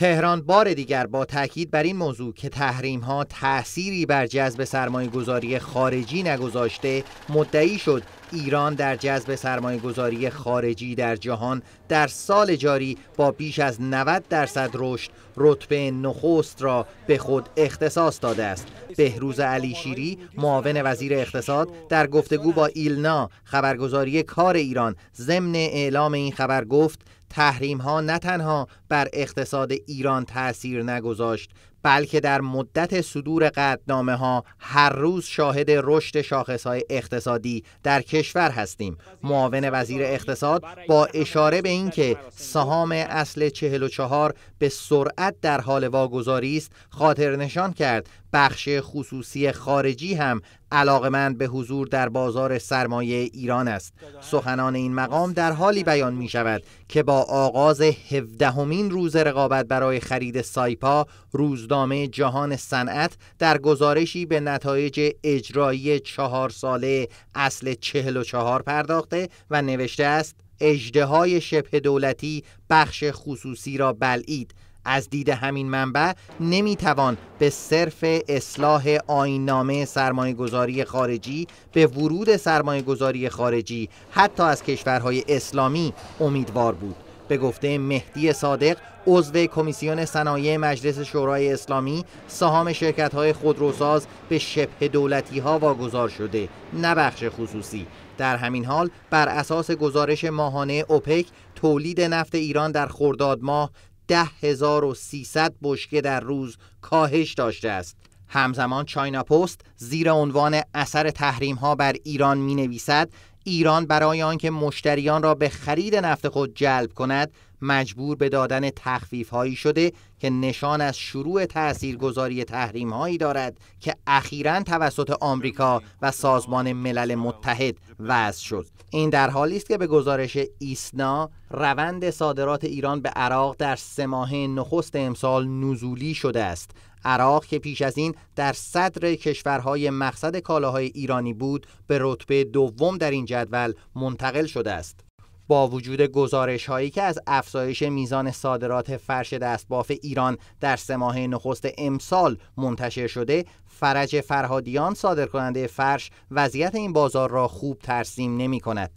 تهران بار دیگر با تاکید بر این موضوع که تحریم ها تأثیری بر جذب سرمایه گذاری خارجی نگذاشته مدعی شد ایران در جذب سرمایه گذاری خارجی در جهان در سال جاری با بیش از 90 درصد رشد رتبه نخست را به خود اختصاص داده است. بهروز علی شیری معاون وزیر اقتصاد در گفتگو با ایلنا خبرگزاری کار ایران ضمن اعلام این خبر گفت تحریم ها نه تنها بر اقتصاد ایران تاثیر نگذاشت بلکه در مدت صدور قدنامه ها هر روز شاهد رشد شاخص های اقتصادی در کشور هستیم معاون وزیر اقتصاد با اشاره به اینکه سهام اصل 44 به سرعت در حال واگذاری است خاطر نشان کرد بخش خصوصی خارجی هم من به حضور در بازار سرمایه ایران است سخنان این مقام در حالی بیان می شود که با آغاز هفدهمین روز رقابت برای خرید سایپا روزنامه جهان صنعت در گزارشی به نتایج اجرایی چهار ساله اصل چهل و چهار پرداخته و نوشته است اجده های شبه دولتی بخش خصوصی را بلعید از دید همین منبع نمیتوان به صرف اصلاح آینامه سرمایه گذاری خارجی به ورود سرمایه گذاری خارجی حتی از کشورهای اسلامی امیدوار بود به گفته مهدی صادق عضو کمیسیون صنایع مجلس شورای اسلامی سهام شرکت‌های خودروساز به شبه دولتی ها واگذار شده نه بخش خصوصی در همین حال بر اساس گزارش ماهانه اوپک تولید نفت ایران در خرداد ماه 10300 بشکه در روز کاهش داشته است همزمان چاینا پست زیر عنوان اثر تحریم ها بر ایران می نویسد ایران برای آنکه مشتریان را به خرید نفت خود جلب کند مجبور به دادن تخفیف هایی شده که نشان از شروع تاثیرگذاری تحریم هایی دارد که اخیرا توسط آمریکا و سازمان ملل متحد وضع شد این در حالی است که به گزارش ایسنا روند صادرات ایران به عراق در سه ماه نخست امسال نزولی شده است عراق که پیش از این در صدر کشورهای مقصد کالاهای ایرانی بود به رتبه دوم در این جدول منتقل شده است با وجود گزارش هایی که از افزایش میزان صادرات فرش دستباف ایران در سه ماه نخست امسال منتشر شده فرج فرهادیان صادرکننده فرش وضعیت این بازار را خوب ترسیم نمی کند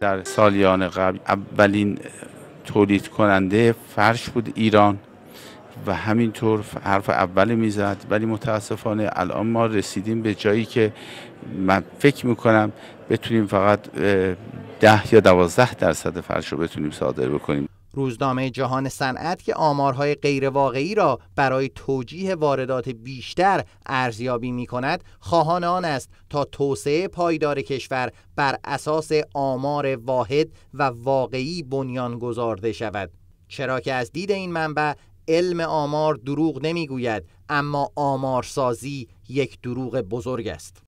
در سالیان قبل اولین تولید کننده فرش بود ایران و همینطور حرف اول میزد ولی متاسفانه الان ما رسیدیم به جایی که من فکر میکنم بتونیم فقط ده یا دوازده درصد فرش رو بتونیم صادر بکنیم روزنامه جهان صنعت که آمارهای غیرواقعی را برای توجیه واردات بیشتر ارزیابی می کند خواهان آن است تا توسعه پایدار کشور بر اساس آمار واحد و واقعی بنیان گذارده شود چرا که از دید این منبع علم آمار دروغ نمیگوید اما آمارسازی یک دروغ بزرگ است